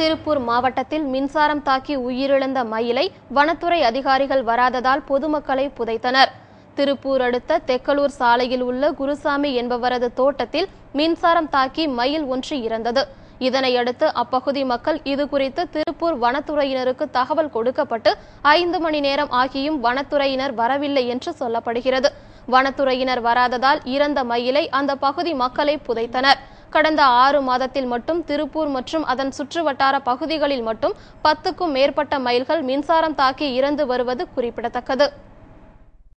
திருப்பூர் மாவட்டத்தில் மின்சாரம் தாக்கி உயிரிழந்த மயிலை வனத்துறை அதிகாரிகள் வராததால் பொதுமக்களை புதைத்தனர் திருப்பூர் அடுத்த தெக்கலூர் சாலையில் உள்ள குருசாமி என்பவரது தோட்டத்தில் மின்சாரம் தாக்கி மயில் ஒன்று இறந்தது இதனையடுத்து அப்பகுதி மக்கள் இது குறித்து திருப்பூர் வனத்துறையினருக்கு தகவல் கொடுக்கப்பட்டு ஐந்து மணி நேரம் ஆகியும் வனத்துறையினர் வரவில்லை என்று சொல்லப்படுகிறது வனத்துறையினர் வராததால் இறந்த மயிலை அந்த பகுதி மக்களை புதைத்தனர் கடந்த ஆறு மாதத்தில் மட்டும் திருப்பூர் மற்றும் அதன் வட்டார பகுதிகளில் மட்டும் பத்துக்கும் மேற்பட்ட மைல்கள் மின்சாரம் தாக்கி இறந்து வருவது குறிப்பிடத்தக்கது